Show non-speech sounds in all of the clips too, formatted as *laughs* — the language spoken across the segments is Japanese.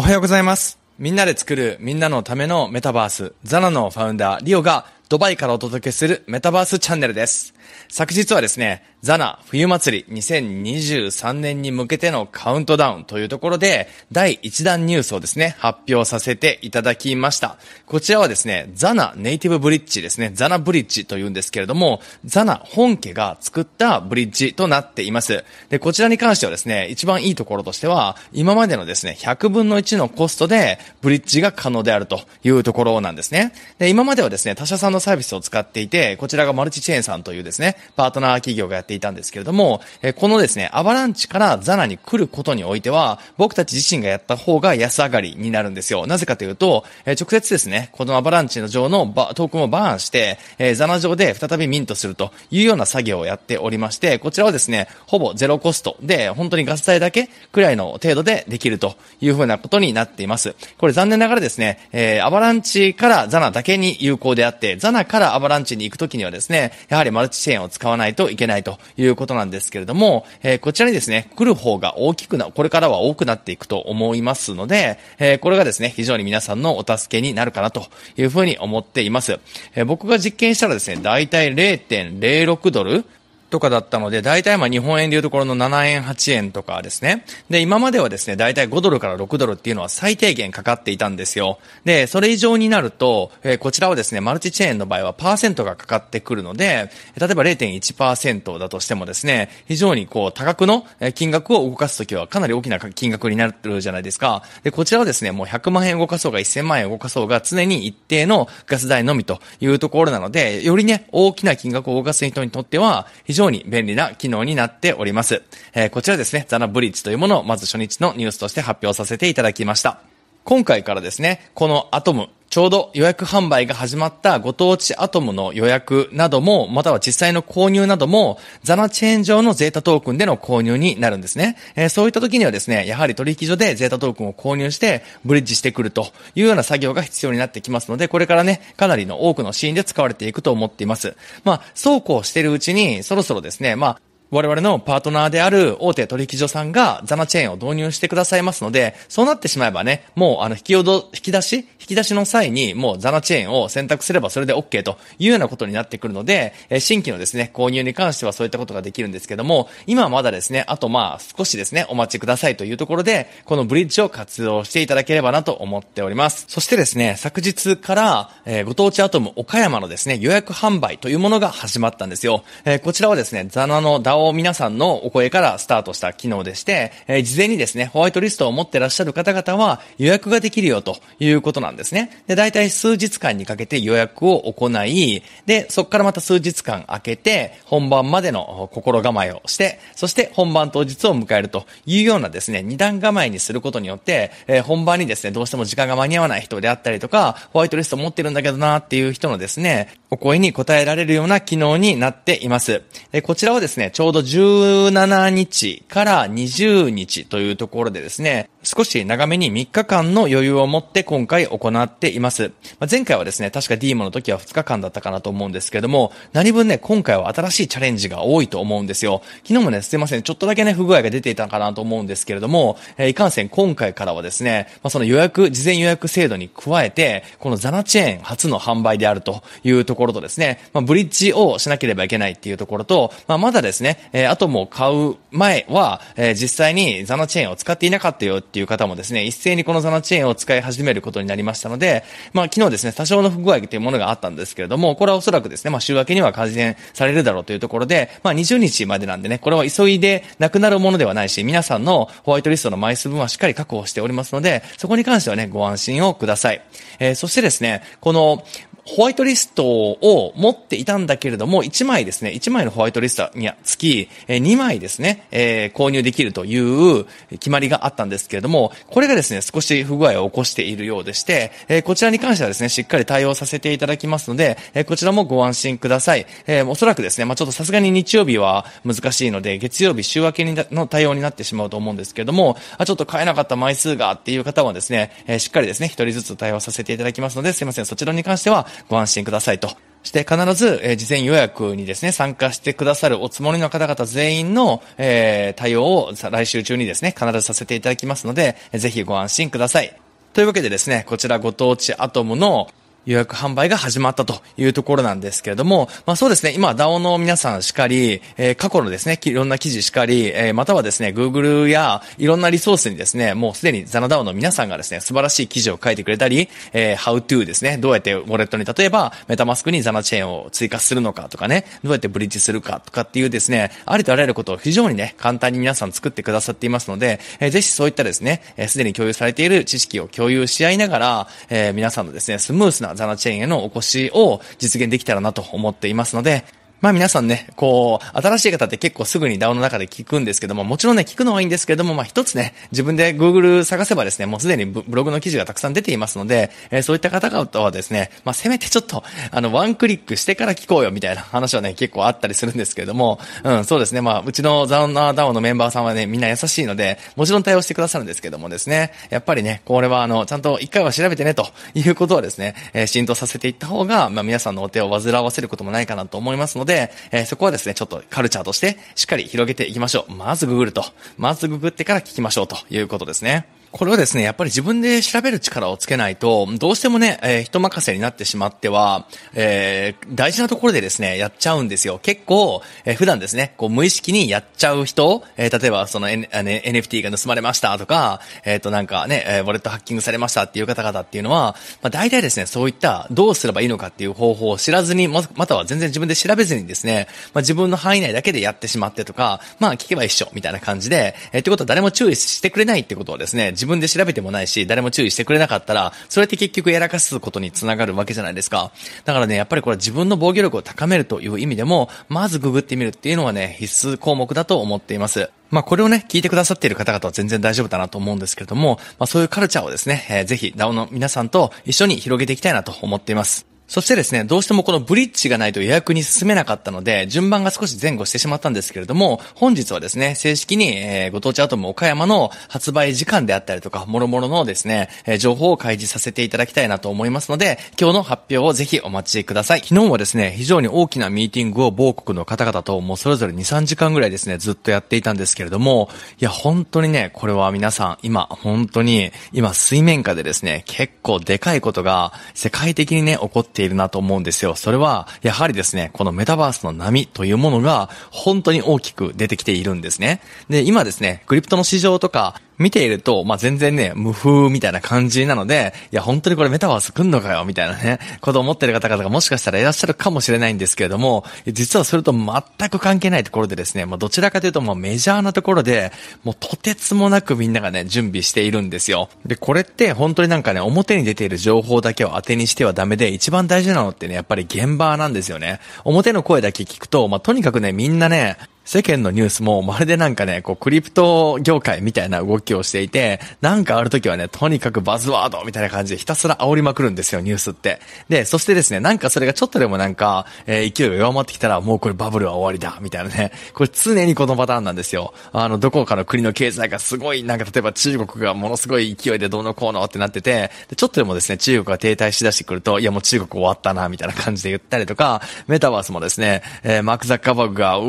おはようございます。みんなで作るみんなのためのメタバース、ザナのファウンダー、リオがドバイからお届けするメタバースチャンネルです。昨日はですね、ザナ冬祭り2023年に向けてのカウントダウンというところで、第1弾ニュースをですね、発表させていただきました。こちらはですね、ザナネイティブブリッジですね、ザナブリッジというんですけれども、ザナ本家が作ったブリッジとなっています。で、こちらに関してはですね、一番いいところとしては、今までのですね、100分の1のコストでブリッジが可能であるというところなんですね。で、今まではですね、他社さんののサービスを使っていて、こちらがマルチチェーンさんというですね、パートナー企業がやっていたんですけれども、えこのですね、アバランチからザナに来ることにおいては、僕たち自身がやった方が安上がりになるんですよ。なぜかというと、え直接ですね、このアバランチの上のトークンをバーンして、えザナ上で再びミントするというような作業をやっておりまして、こちらはですね、ほぼゼロコストで、本当にガス代だけくらいの程度でできるというふうなことになっています。これ残念ながらですね、えアバランチからザナだけに有効であって、さからアバランチに行くときにはですね、やはりマルチチェーンを使わないといけないということなんですけれども、えー、こちらにですね、来る方が大きくな、これからは多くなっていくと思いますので、えー、これがですね、非常に皆さんのお助けになるかなというふうに思っています。えー、僕が実験したらですね、だいたい0.06ドル、とかだったので、大体まあ日本円でいうところの7円、8円とかですね。で、今まではですね、大体5ドルから6ドルっていうのは最低限かかっていたんですよ。で、それ以上になると、えー、こちらはですね、マルチチェーンの場合はパーセントがかかってくるので、例えば0.1%だとしてもですね、非常にこう多額の金額を動かすときはかなり大きな金額になるじゃないですか。で、こちらはですね、もう100万円動かそうが1000万円動かそうが常に一定のガス代のみというところなので、よりね、大きな金額を動かす人にとっては、非常常に便利な機能になっております。えー、こちらですね、ザナブリッジというものをまず初日のニュースとして発表させていただきました。今回からですね、このアトム、ちょうど予約販売が始まったご当地アトムの予約なども、または実際の購入なども、ザナチェーン上のゼータトークンでの購入になるんですね。えー、そういった時にはですね、やはり取引所でゼータトークンを購入して、ブリッジしてくるというような作業が必要になってきますので、これからね、かなりの多くのシーンで使われていくと思っています。まあ、そうこうしているうちに、そろそろですね、まあ、我々のパートナーである大手取引所さんがザナチェーンを導入してくださいますので、そうなってしまえばね、もうあの引きど、引き出し引き出しの際にもうザナチェーンを選択すればそれで OK というようなことになってくるので、え新規のですね、購入に関してはそういったことができるんですけども、今はまだですね、あとまあ少しですね、お待ちくださいというところで、このブリッジを活用していただければなと思っております。そしてですね、昨日から、えー、ご当地アトム岡山のですね、予約販売というものが始まったんですよ。えー、こちらはですね、ザナのダオを皆さんのお声からスタートした機能でして、えー、事前にですね、ホワイトリストを持ってらっしゃる方々は予約ができるよということなんですね。で、大体数日間にかけて予約を行い、で、そこからまた数日間空けて、本番までの心構えをして、そして本番当日を迎えるというようなですね、二段構えにすることによって、えー、本番にですね、どうしても時間が間に合わない人であったりとか、ホワイトリスト持ってるんだけどなっていう人のですね、お声に応えられるような機能になっています。こちらはですね、ちょうど17日から20日というところでですね、少し長めに3日間の余裕を持って今回行っています。まあ、前回はですね、確か d m の時は2日間だったかなと思うんですけども、何分ね、今回は新しいチャレンジが多いと思うんですよ。昨日もね、すいません、ちょっとだけね、不具合が出ていたかなと思うんですけれども、えー、いかんせん今回からはですね、まあ、その予約、事前予約制度に加えて、このザナチェーン初の販売であるというところとですね、まあ、ブリッジをしなければいけないっていうところと、まあ、まだですね、えー、アトムを買う前は、えー、実際にザナチェーンを使っていなかったよっていう方もですね、一斉にこのザナチェーンを使い始めることになりましたので、まあ昨日ですね、多少の不具合というものがあったんですけれども、これはおそらくですね、まあ週明けには改善されるだろうというところで、まあ20日までなんでね、これは急いでなくなるものではないし、皆さんのホワイトリストの枚数分はしっかり確保しておりますので、そこに関してはね、ご安心をください。えー、そしてですね、この、ホワイトリストを持っていたんだけれども、1枚ですね、1枚のホワイトリストにつき、2枚ですね、えー、購入できるという決まりがあったんですけれども、これがですね、少し不具合を起こしているようでして、えー、こちらに関してはですね、しっかり対応させていただきますので、えー、こちらもご安心ください。えおそらくですね、まあ、ちょっとさすがに日曜日は難しいので、月曜日週明けにの対応になってしまうと思うんですけれども、あちょっと買えなかった枚数がっていう方はですね、えしっかりですね、1人ずつ対応させていただきますので、すいません、そちらに関しては、ご安心くださいと。して、必ず、えー、事前予約にですね、参加してくださるおつもりの方々全員の、えー、対応を来週中にですね、必ずさせていただきますので、ぜひご安心ください。というわけでですね、こちらご当地アトムの予約販売が始まったというところなんですけれども、まあそうですね、今、DAO の皆さんしかり、えー、過去のですね、いろんな記事しかり、えー、またはですね、Google やいろんなリソースにですね、もうすでにザナ DAO の皆さんがですね、素晴らしい記事を書いてくれたり、えー、How to ですね、どうやってウォレットに例えば、メタマスクにザナチェーンを追加するのかとかね、どうやってブリッジするかとかっていうですね、ありとあらゆることを非常にね、簡単に皆さん作ってくださっていますので、えー、ぜひそういったですね、す、えー、で、に共有されている知識を共有し合いながら、えー、皆さんのですね、スムースなザナチェーンへのお越しを実現できたらなと思っていますので、まあ皆さんね、こう、新しい方って結構すぐに DAO の中で聞くんですけども、もちろんね、聞くのはいいんですけども、まあ一つね、自分で Google 探せばですね、もうすでにブログの記事がたくさん出ていますので、えー、そういった方々はですね、まあせめてちょっと、あの、ワンクリックしてから聞こうよみたいな話はね、結構あったりするんですけれども、うん、そうですね、まあうちのザウナー DAO のメンバーさんはね、みんな優しいので、もちろん対応してくださるんですけどもですね、やっぱりね、これはあの、ちゃんと一回は調べてねということはですね、えー、浸透させていった方が、まあ皆さんのお手を煩わせることもないかなと思いますので、で、えー、そこはですね、ちょっとカルチャーとしてしっかり広げていきましょう。まずググると。まずググってから聞きましょうということですね。これはですね、やっぱり自分で調べる力をつけないと、どうしてもね、えー、人任せになってしまっては、えー、大事なところでですね、やっちゃうんですよ。結構、えー、普段ですね、こう無意識にやっちゃう人、えー、例えばその、N あの NFT が盗まれましたとか、えっ、ー、となんかね、えー、ウォレットハッキングされましたっていう方々っていうのは、まあ大体ですね、そういったどうすればいいのかっていう方法を知らずに、または全然自分で調べずにですね、まあ自分の範囲内だけでやってしまってとか、まあ聞けば一緒みたいな感じで、えー、ってことは誰も注意してくれないってことをですね、自分で調べてもないし、誰も注意してくれなかったら、それって結局やらかすことにつながるわけじゃないですか。だからね、やっぱりこれ自分の防御力を高めるという意味でも、まずググってみるっていうのはね、必須項目だと思っています。まあこれをね、聞いてくださっている方々は全然大丈夫だなと思うんですけれども、まあそういうカルチャーをですね、えー、ぜひ DAO の皆さんと一緒に広げていきたいなと思っています。そしてですね、どうしてもこのブリッジがないと予約に進めなかったので、順番が少し前後してしまったんですけれども、本日はですね、正式に、えー、ご当地アトム岡山の発売時間であったりとか、諸々のですね、えー、情報を開示させていただきたいなと思いますので、今日の発表をぜひお待ちください。昨日はですね、非常に大きなミーティングを某国の方々ともうそれぞれ2、3時間ぐらいですね、ずっとやっていたんですけれども、いや、本当にね、これは皆さん、今、本当に、今、水面下でですね、結構でかいことが、世界的にね、起こってているなと思うんですよ。それは、やはりですね、このメタバースの波というものが、本当に大きく出てきているんですね。で、今ですね、クリプトの市場とか、見ていると、まあ、全然ね、無風みたいな感じなので、いや、本当にこれメタバース来んのかよ、みたいなね、こと思ってる方々がもしかしたらいらっしゃるかもしれないんですけれども、実はそれと全く関係ないところでですね、まあ、どちらかというと、まうメジャーなところで、もうとてつもなくみんながね、準備しているんですよ。で、これって本当になんかね、表に出ている情報だけを当てにしてはダメで、一番大事なのってね、やっぱり現場なんですよね。表の声だけ聞くと、まあ、とにかくね、みんなね、世間のニュースもまるでなんかね、こう、クリプト業界みたいな動きをしていて、なんかある時はね、とにかくバズワードみたいな感じでひたすら煽りまくるんですよ、ニュースって。で、そしてですね、なんかそれがちょっとでもなんか、えー、勢いが弱まってきたら、もうこれバブルは終わりだ、みたいなね。これ常にこのパターンなんですよ。あの、どこかの国の経済がすごい、なんか例えば中国がものすごい勢いでどうのこうのってなってて、ちょっとでもですね、中国が停滞しだしてくると、いやもう中国終わったな、みたいな感じで言ったりとか、メタバースもですね、えー、マーク・ザッカーバーグが、う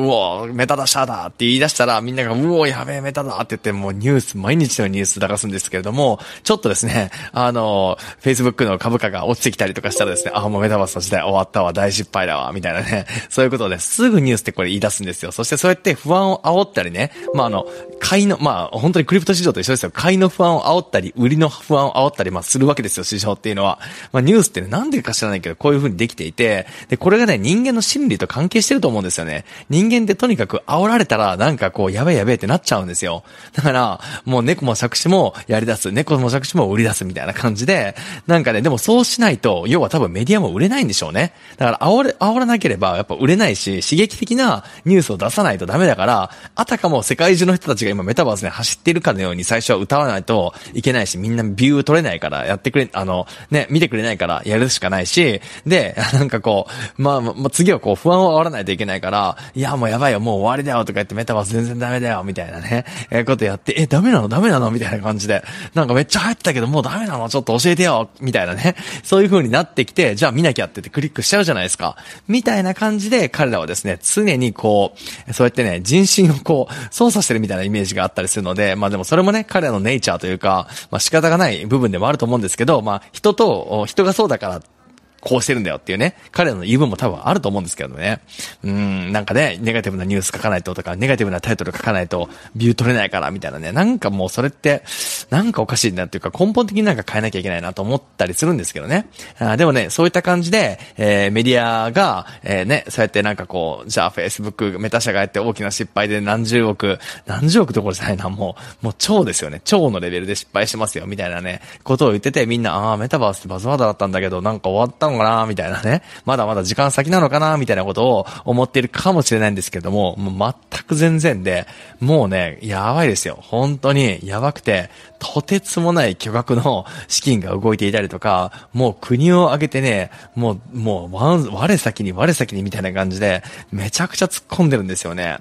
おメタタだ、シャーだって言い出したら、みんなが、うお、やべえ、メタだって言って、もうニュース、毎日のニュース流すんですけれども、ちょっとですね、*laughs* あの、Facebook の株価が落ちてきたりとかしたらですね、あ、もうメタバースの時代終わったわ、大失敗だわ、みたいなね、*laughs* そういうことで、ね、すぐニュースってこれ言い出すんですよ。そしてそうやって不安を煽ったりね、まあ、あの、買いの、まあ、本当にクリプト市場と一緒ですよ。買いの不安を煽ったり、売りの不安を煽ったり、まあ、するわけですよ、市場っていうのは。まあ、ニュースってね、なんでか知らないけど、こういう風にできていて、で、これがね、人間の心理と関係してると思うんですよね。人間ってとにかくく煽られたら、なんかこう、やべえやべえってなっちゃうんですよ。だから、もう猫も作詞もやり出す、猫も作詞も売り出すみたいな感じで、なんかね、でもそうしないと、要は多分メディアも売れないんでしょうね。だから、煽れ、煽らなければ、やっぱ売れないし、刺激的なニュースを出さないとダメだから、あたかも世界中の人たちが今メタバースに走ってるかのように最初は歌わないといけないし、みんなビュー取れないから、やってくれ、あの、ね、見てくれないからやるしかないし、で、なんかこう、まあ、まあ、次はこう不安を煽らないといけないから、いや、もうやばいよ、もう終わりだよとか言ってメタバース全然ダメだよみたいなね、えー、ことやって、え、ダメなのダメなのみたいな感じで、なんかめっちゃ入ってたけどもうダメなのちょっと教えてよみたいなね、そういう風になってきて、じゃあ見なきゃってってクリックしちゃうじゃないですか。みたいな感じで彼らはですね、常にこう、そうやってね、人心をこう、操作してるみたいなイメージがあったりするので、まあでもそれもね、彼らのネイチャーというか、まあ仕方がない部分でもあると思うんですけど、まあ人と、人がそうだから、こうしてるんだよっていうね、彼らの言い分も多分あると思うんですけどね。うん、なんかね、ネガティブなニュース書かないととか、ネガティブなタイトル書かないと、ビュー取れないから、みたいなね。なんかもうそれって、なんかおかしいなっていうか、根本的になんか変えなきゃいけないなと思ったりするんですけどね。あでもね、そういった感じで、えー、メディアが、えー、ね、そうやってなんかこう、じゃあ Facebook、メタ社がやって大きな失敗で何十億、何十億どころじゃないな、もう、もう超ですよね。超のレベルで失敗してますよ、みたいなね、ことを言ってて、みんな、ああ、メタバースってバズワードだったんだけど、なんか終わったのかなみたいなね。まだまだ時間先なのかなみたいなことを思っているかもしれないんですけども、もう全く全然で、もうね、やばいですよ。本当にやばくて、とてつもない巨額の *laughs* 資金が動いていたりとか、もう国を挙げてね、もう、もう、我先に我先にみたいな感じで、めちゃくちゃ突っ込んでるんですよね。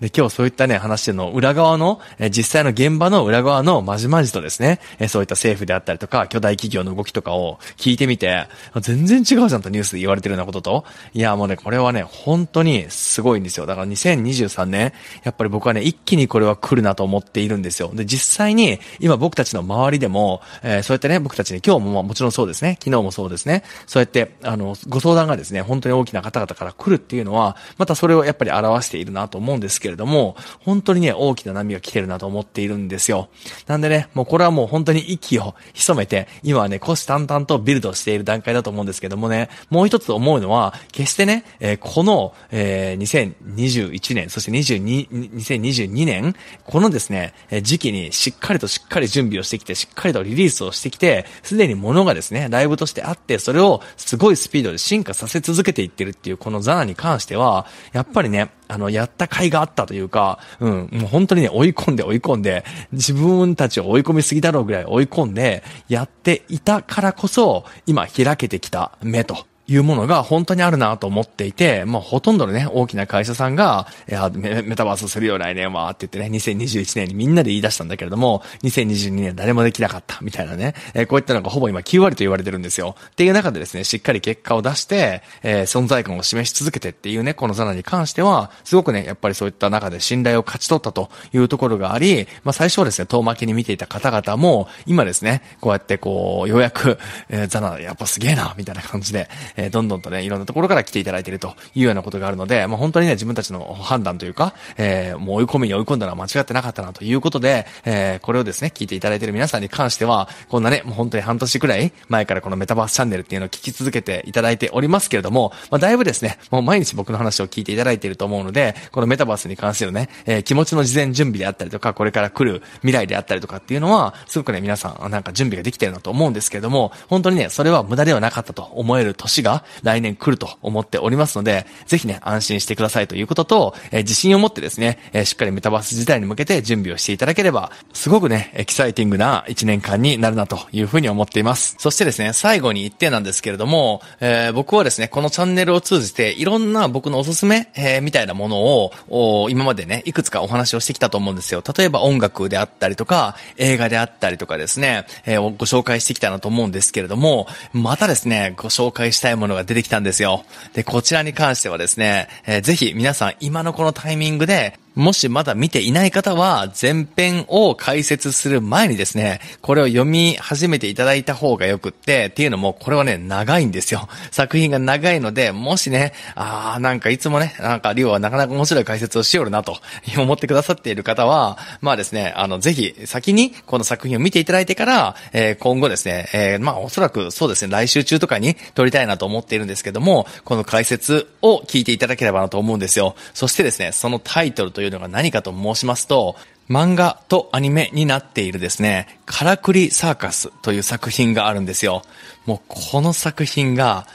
で、今日そういったね、話の裏側の、え実際の現場の裏側のまじまじとですね、えそういった政府であったりとか、巨大企業の動きとかを聞いてみて、全然違うじゃんとニュースで言われてるようなことと、いや、もうね、これはね、本当にすごいんですよ。だから2023年、やっぱり僕はね、一気にこれは来るなと思っているんですよ。で、実際に、今僕たちの周りでも、えー、そうやってね、僕たちに今日ももちろんそうですね、昨日もそうですね、そうやって、あの、ご相談がですね、本当に大きな方々から来るっていうのは、またそれをやっぱり表しているなと思うんですですけれども、本当にね、大きな波が来てるなと思っているんですよ。なんでね、もうこれはもう本当に息を潜めて、今はね、虎視眈々とビルドしている段階だと思うんですけどもね、もう一つ思うのは、決してね、えー、この、えー、2021年、そして22、2022年、このですね、え時期にしっかりとしっかり準備をしてきて、しっかりとリリースをしてきて、すでに物がですね、ライブとしてあって、それをすごいスピードで進化させ続けていってるっていう、このザナに関しては、やっぱりね、あの、やった甲斐があったというか、うん、もう本当にね、追い込んで追い込んで、自分たちを追い込みすぎだろうぐらい追い込んで、やっていたからこそ、今開けてきた目というものが本当にあるなと思っていて、まあほとんどのね、大きな会社さんが、いやメ、メタバースするよ来年はって言ってね、2021年にみんなで言い出したんだけれども、2022年誰もできなかったみたいなね、えー、こういったのがほぼ今9割と言われてるんですよ。っていう中でですね、しっかり結果を出して、えー、存在感を示し続けてっていうね、このザナに関しては、すごくね、やっぱりそういった中で信頼を勝ち取ったというところがあり、まあ最初はですね、遠巻きに見ていた方々も、今ですね、こうやってこう、ようやく、えー、ザナやっぱすげえな、みたいな感じで、えー、どんどんとね、いろんなところから来ていただいているというようなことがあるので、まあ、本当にね、自分たちの判断というか、えー、もう追い込みに追い込んだのは間違ってなかったなということで、えー、これをですね、聞いていただいている皆さんに関しては、こんなね、もう本当に半年くらい前からこのメタバースチャンネルっていうのを聞き続けていただいておりますけれども、まあ、だいぶですね、もう毎日僕の話を聞いていただいていると思うので、このメタバースに関するね、えー、気持ちの事前準備であったりとか、これから来る未来であったりとかっていうのは、すごくね、皆さん、なんか準備ができてるなと思うんですけれども、本当にね、それは無駄ではなかったと思える年が来年来ると思っておりますので、ぜひね、安心してくださいということと、えー、自信を持ってですね、えー、しっかりメタバース自体に向けて準備をしていただければ、すごくね、エキサイティングな1年間になるなというふうに思っています。そしてですね、最後に1点なんですけれども、えー、僕はですね、このチャンネルを通じて、いろんな僕のおすすめ、えー、みたいなものを、今までね、いくつかお話をしてきたと思うんですよ。例えば音楽であったりとか、映画であったりとかですね、えー、ご紹介してきたなと思うんですけれども、またですね、ご紹介したいいものが出てきたんですよ。で、こちらに関してはですね、えー、ぜひ皆さん今のこのタイミングでもしまだ見ていない方は、前編を解説する前にですね、これを読み始めていただいた方がよくって、っていうのも、これはね、長いんですよ。*laughs* 作品が長いので、もしね、あー、なんかいつもね、なんか、りょうはなかなか面白い解説をしよるな、と *laughs* 思ってくださっている方は、まあですね、あの、ぜひ、先に、この作品を見ていただいてから、えー、今後ですね、えー、まあ、おそらく、そうですね、来週中とかに撮りたいなと思っているんですけども、この解説を聞いていただければなと思うんですよ。そしてですね、そのタイトルというというのが何かと申しますと、漫画とアニメになっているですね、からくりサーカスという作品があるんですよ。もうこの作品が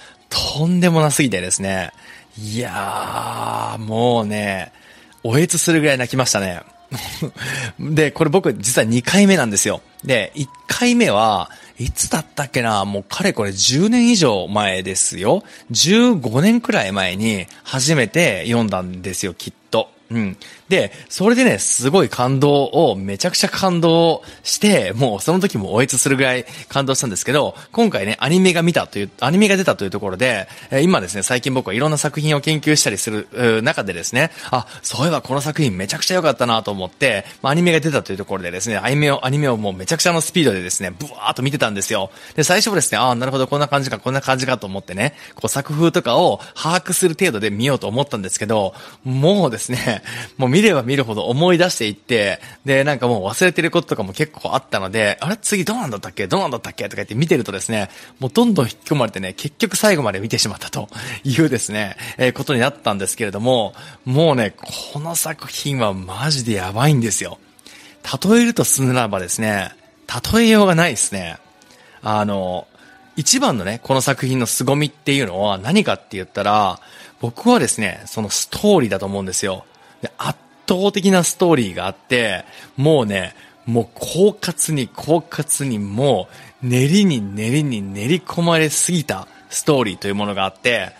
とんでもなすぎてですね、いやー、もうね、おえつするぐらい泣きましたね。*laughs* で、これ僕実は2回目なんですよ。で、1回目はいつだったっけなもうかれこれ10年以上前ですよ。15年くらい前に初めて読んだんですよ、きっと。うん。で、それでね、すごい感動を、めちゃくちゃ感動して、もうその時もおえつするぐらい感動したんですけど、今回ね、アニメが見たという、アニメが出たというところで、え今ですね、最近僕はいろんな作品を研究したりする中でですね、あ、そういえばこの作品めちゃくちゃ良かったなと思って、まあ、アニメが出たというところでですね、アニメを、アニメをもうめちゃくちゃのスピードでですね、ブワーっと見てたんですよ。で、最初はですね、ああ、なるほど、こんな感じか、こんな感じかと思ってね、こう作風とかを把握する程度で見ようと思ったんですけど、もうですね、もう見れば見るほど思い出していって、で、なんかもう忘れてることとかも結構あったので、あれ次どうなんだったっけどうなんだったっけとか言って見てるとですね、もうどんどん引き込まれてね、結局最後まで見てしまったと *laughs* いうですね、えー、ことになったんですけれども、もうね、この作品はマジでやばいんですよ。例えるとすならばですね、例えようがないですね。あの、一番のね、この作品の凄みっていうのは何かって言ったら、僕はですね、そのストーリーだと思うんですよ。で圧倒的なストーリーがあって、もうね、もう狡猾に狡猾にもう練りに練りに練り込まれすぎたストーリーというものがあって、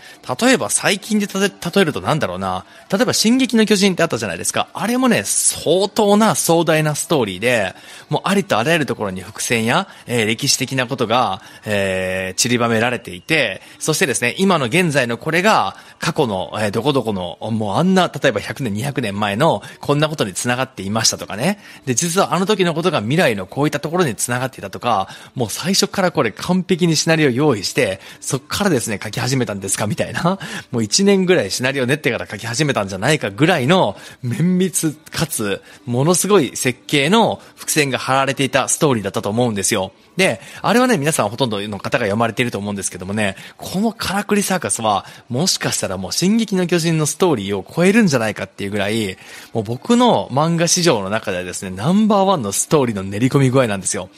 例えば最近で例えるとなんだろうな、例えば進撃の巨人ってあったじゃないですか。あれもね、相当な壮大なストーリーで、もうありとあらゆるところに伏線や、えー、歴史的なことが、えー、散りばめられていて、そしてですね、今の現在のこれが過去の、えー、どこどこの、もうあんな、例えば100年、200年前のこんなことに繋がっていましたとかね。で、実はあの時のことが未来のこういったところに繋がっていたとか、もう最初からこれ完璧にシナリオ用意して、そそからですね、書き始めたんですかみたいな。*laughs* もう1年ぐらいシナリオ練ってから書き始めたんじゃないかぐらいの、綿密かつ、ものすごい設計の伏線が張られていたストーリーだったと思うんですよ。で、あれはね、皆さんほとんどの方が読まれていると思うんですけどもね、このカラクリサーカスは、もしかしたらもう進撃の巨人のストーリーを超えるんじゃないかっていうぐらい、もう僕の漫画史上の中ではですね、ナンバーワンのストーリーの練り込み具合なんですよ。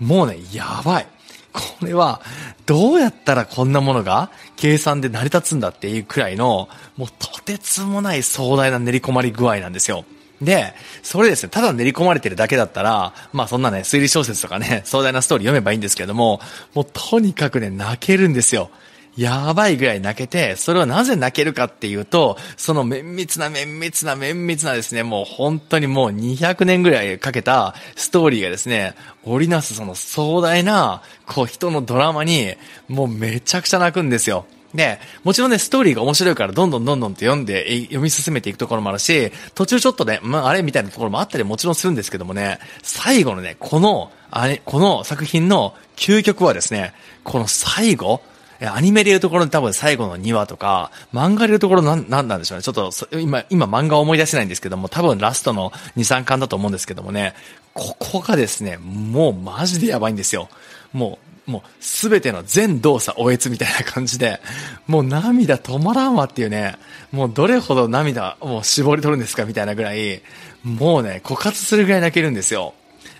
もうね、やばい。これは、どうやったらこんなものが計算で成り立つんだっていうくらいの、もうとてつもない壮大な練り込まり具合なんですよ。で、それですね、ただ練り込まれてるだけだったら、まあそんなね、推理小説とかね、壮大なストーリー読めばいいんですけども、もうとにかくね、泣けるんですよ。やばいぐらい泣けて、それはなぜ泣けるかっていうと、その綿密な綿密な綿密なですね、もう本当にもう200年ぐらいかけたストーリーがですね、織りなすその壮大な、こう人のドラマに、もうめちゃくちゃ泣くんですよ。で、もちろんね、ストーリーが面白いから、どんどんどんどんって読んで、読み進めていくところもあるし、途中ちょっとね、まあ、あれみたいなところもあったりもちろんするんですけどもね、最後のね、この、あれ、この作品の究極はですね、この最後、アニメでいうところの多分最後の2話とか、漫画でいうところなんなんなんでしょうね。ちょっと今、今漫画を思い出せないんですけども、多分ラストの2、3巻だと思うんですけどもね、ここがですね、もうマジでやばいんですよ。もう、もうすべての全動作おえつみたいな感じで、もう涙止まらんわっていうね、もうどれほど涙を絞り取るんですかみたいなぐらい、もうね、枯渇するぐらい泣けるんですよ。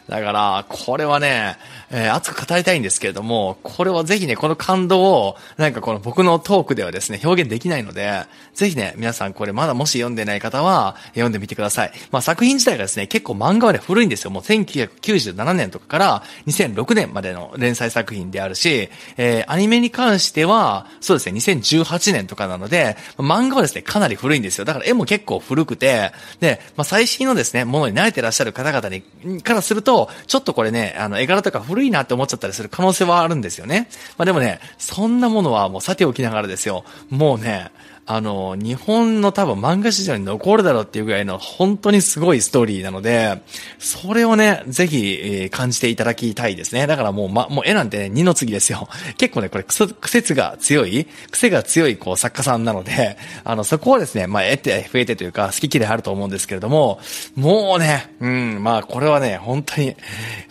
だから、これはね、えー、熱く語りたいんですけれども、これはぜひね、この感動を、なんかこの僕のトークではですね、表現できないので、ぜひね、皆さんこれまだもし読んでない方は、読んでみてください。まあ、作品自体がですね、結構漫画はね、古いんですよ。もう1997年とかから2006年までの連載作品であるし、えー、アニメに関しては、そうですね、2018年とかなので、漫画はですね、かなり古いんですよ。だから絵も結構古くて、で、まあ、最新のですね、ものに慣れてらっしゃる方々に、からすると、と、ちょっとこれね、あの、絵柄とか古いなって思っちゃったりする可能性はあるんですよね。まあでもね、そんなものはもうさておきながらですよ。もうね、あの、日本の多分漫画史上に残るだろうっていうぐらいの本当にすごいストーリーなので、それをね、ぜひ、えー、感じていただきたいですね。だからもう、ま、もう絵なんてね、二の次ですよ。*laughs* 結構ね、これ、くそ、癖が強い、癖が強い、こう、作家さんなので、*laughs* あの、そこはですね、まあ、絵って増えてというか、好き嫌いあると思うんですけれども、もうね、うん、まあ、これはね、本当に、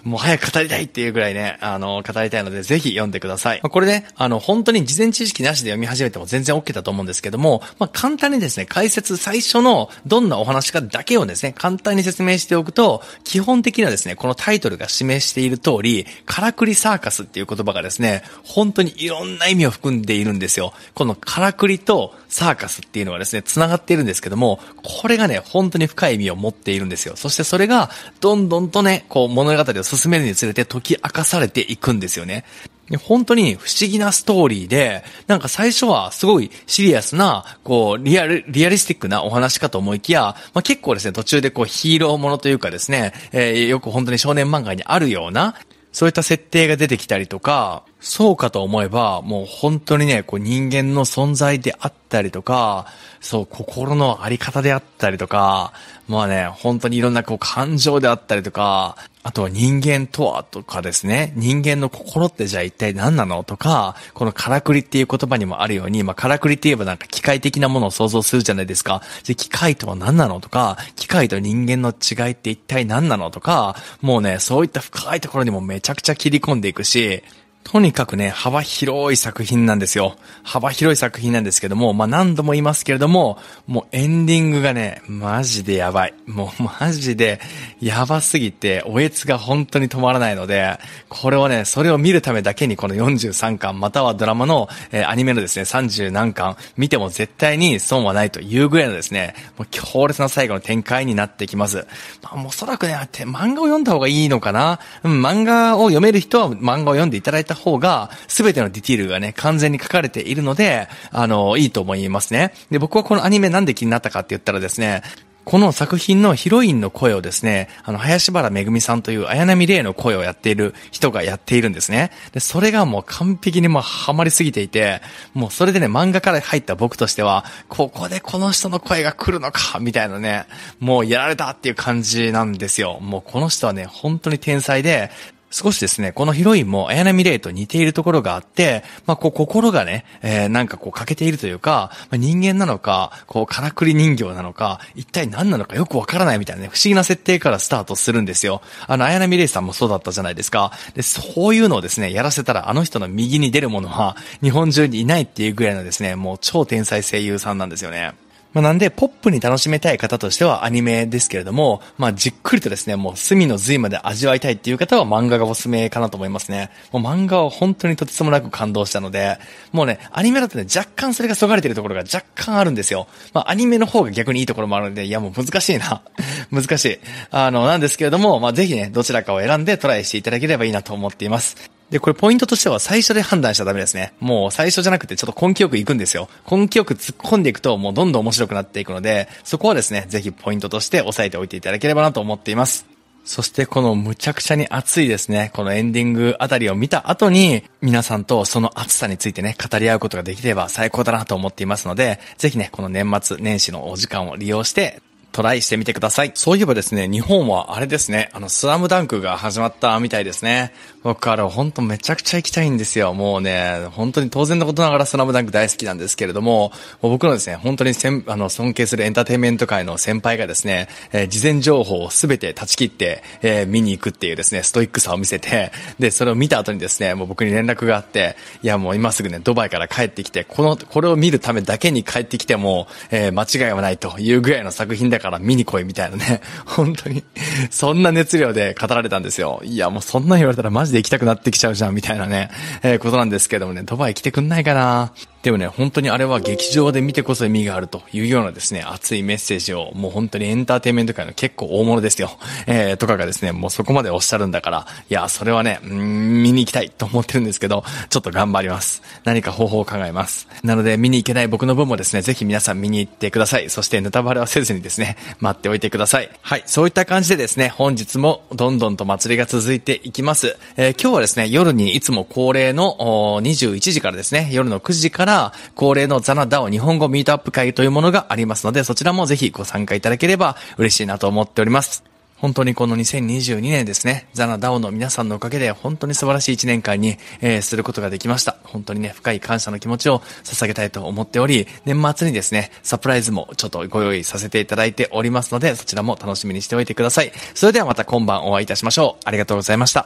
もう早く語りたいっていうぐらいね、あの、語りたいので、ぜひ読んでください。まあ、これね、あの、本当に事前知識なしで読み始めても全然 OK だと思うんですけども、も、まあ、簡単にですね、解説最初のどんなお話かだけをですね、簡単に説明しておくと、基本的にはですね、このタイトルが示している通り、からくりサーカスっていう言葉がですね、本当にいろんな意味を含んでいるんですよ。このからくりとサーカスっていうのはですね、繋がっているんですけども、これがね、本当に深い意味を持っているんですよ。そしてそれが、どんどんとね、こう物語を進めるにつれて解き明かされていくんですよね。本当に不思議なストーリーで、なんか最初はすごいシリアスな、こう、リアル、リアリスティックなお話かと思いきや、まあ、結構ですね、途中でこうヒーローものというかですね、えー、よく本当に少年漫画にあるような、そういった設定が出てきたりとか、そうかと思えば、もう本当にね、こう人間の存在であったりとか、そう、心のあり方であったりとか、まあね、本当にいろんなこう感情であったりとか、あとは人間とはとかですね、人間の心ってじゃあ一体何なのとか、このからクリっていう言葉にもあるように、まあからクリって言えばなんか機械的なものを想像するじゃないですか。で、機械とは何なのとか、機械と人間の違いって一体何なのとか、もうね、そういった深いところにもめちゃくちゃ切り込んでいくし、とにかくね、幅広い作品なんですよ。幅広い作品なんですけども、まあ、何度も言いますけれども、もうエンディングがね、マジでやばい。もうマジでやばすぎて、おえつが本当に止まらないので、これをね、それを見るためだけにこの43巻、またはドラマの、えー、アニメのですね、30何巻、見ても絶対に損はないというぐらいのですね、もう強烈な最後の展開になってきます。まあ、おそらくね、あって漫画を読んだ方がいいのかなうん、漫画を読める人は漫画を読んでいただいたした方が、すべてのディティールがね、完全に書かれているので、あの、いいと思いますね。で、僕はこのアニメなんで気になったかって言ったらですね、この作品のヒロインの声をですね、あの、林原めぐみさんという綾波レイの声をやっている人がやっているんですね。で、それがもう完璧にもうハマりすぎていて、もうそれでね、漫画から入った僕としては、ここでこの人の声が来るのか、みたいなね、もうやられたっていう感じなんですよ。もうこの人はね、本当に天才で、少しですね、このヒロインも綾波レイと似ているところがあって、まあ、こう、心がね、えー、なんかこう、欠けているというか、まあ、人間なのか、こう、からくり人形なのか、一体何なのかよくわからないみたいなね、不思議な設定からスタートするんですよ。あの、綾波レイさんもそうだったじゃないですか。で、そういうのをですね、やらせたら、あの人の右に出るものは、日本中にいないっていうぐらいのですね、もう超天才声優さんなんですよね。まあ、なんで、ポップに楽しめたい方としてはアニメですけれども、まあ、じっくりとですね、もう隅の髄まで味わいたいっていう方は漫画がおすすめかなと思いますね。もう漫画は本当にとてつもなく感動したので、もうね、アニメだとね、若干それが削がれてるところが若干あるんですよ。まあ、アニメの方が逆にいいところもあるんで、いや、もう難しいな。*laughs* 難しい。あの、なんですけれども、まあ、ぜひね、どちらかを選んでトライしていただければいいなと思っています。で、これポイントとしては最初で判断しちゃダメですね。もう最初じゃなくてちょっと根気よくいくんですよ。根気よく突っ込んでいくともうどんどん面白くなっていくので、そこはですね、ぜひポイントとして押さえておいていただければなと思っています。そしてこのむちゃくちゃに熱いですね、このエンディングあたりを見た後に、皆さんとその熱さについてね、語り合うことができれば最高だなと思っていますので、ぜひね、この年末年始のお時間を利用して、トライしてみてください。そういえばですね、日本はあれですね、あの、スラムダンクが始まったみたいですね。僕、あれ、本当めちゃくちゃ行きたいんですよ。もうね、本当に当然のことながらスラムダンク大好きなんですけれども、も僕のですね、本当に先、あの、尊敬するエンターテインメント界の先輩がですね、えー、事前情報をすべて断ち切って、えー、見に行くっていうですね、ストイックさを見せて、で、それを見た後にですね、もう僕に連絡があって、いや、もう今すぐね、ドバイから帰ってきて、この、これを見るためだけに帰ってきても、えー、間違いはないというぐらいの作品だから見に来いみたいなね、本当にそんな熱量で語られたんですよ。いや、もうそんな言われたらマジジで行きたくなってきちゃうじゃん、みたいなね、えー、ことなんですけどもね、ドバイ来てくんないかなでもね、本当にあれは劇場で見てこそ意味があるというようなですね、熱いメッセージを、もう本当にエンターテインメント界の結構大物ですよ。*laughs* えー、とかがですね、もうそこまでおっしゃるんだから、いや、それはね、うん、見に行きたいと思ってるんですけど、ちょっと頑張ります。何か方法を考えます。なので、見に行けない僕の分もですね、ぜひ皆さん見に行ってください。そして、ネタバレはせずにですね、待っておいてください。はい、そういった感じでですね、本日もどんどんと祭りが続いていきます。えー、今日はですね、夜にいつも恒例の21時からですね、夜の9時からら、恒例のザナダオ日本語ミートアップ会というものがありますので、そちらもぜひご参加いただければ嬉しいなと思っております。本当にこの2022年ですね、ザナダオの皆さんのおかげで本当に素晴らしい1年間に、えー、することができました。本当にね、深い感謝の気持ちを捧げたいと思っており、年末にですね、サプライズもちょっとご用意させていただいておりますので、そちらも楽しみにしておいてください。それではまた今晩お会いいたしましょう。ありがとうございました。